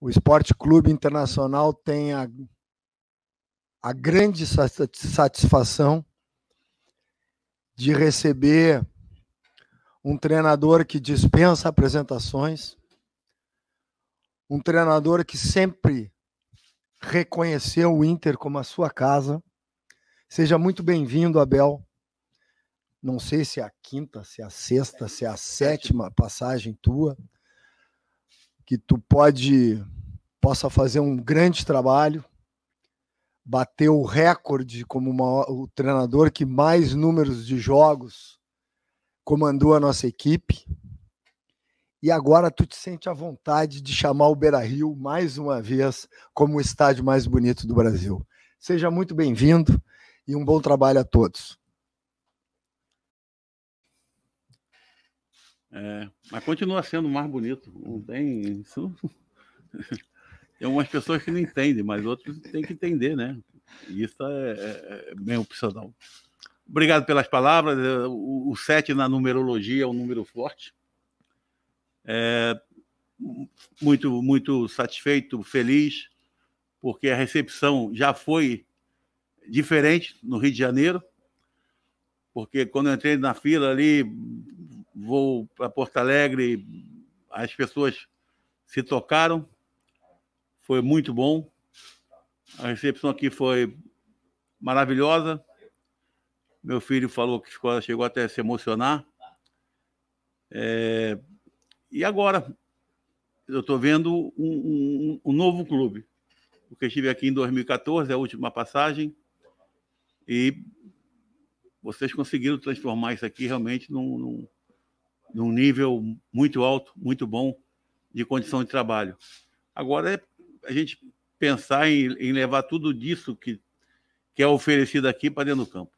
O Esporte Clube Internacional tem a, a grande satisfação de receber um treinador que dispensa apresentações, um treinador que sempre reconheceu o Inter como a sua casa. Seja muito bem-vindo, Abel. Não sei se é a quinta, se é a sexta, se é a sétima passagem tua que tu pode possa fazer um grande trabalho, bater o recorde como uma, o treinador que mais números de jogos comandou a nossa equipe. E agora tu te sente à vontade de chamar o Beira-Rio mais uma vez como o estádio mais bonito do Brasil. Seja muito bem-vindo e um bom trabalho a todos. É, mas continua sendo mais bonito. Não tem. Isso... tem umas pessoas que não entendem, mas outros têm que entender, né? E isso é, é bem é opcional. Obrigado pelas palavras. É, o, o 7 na numerologia é um número forte. É, muito, muito satisfeito, feliz, porque a recepção já foi diferente no Rio de Janeiro, porque quando eu entrei na fila ali, vou para Porto Alegre, as pessoas se tocaram, foi muito bom. A recepção aqui foi maravilhosa. Meu filho falou que ficou, chegou até a se emocionar. É, e agora eu estou vendo um, um, um, novo clube, porque estive aqui em 2014, é a última passagem, e vocês conseguiram transformar isso aqui realmente num, num num nível muito alto, muito bom de condição de trabalho. Agora é a gente pensar em, em levar tudo disso que, que é oferecido aqui para dentro do campo.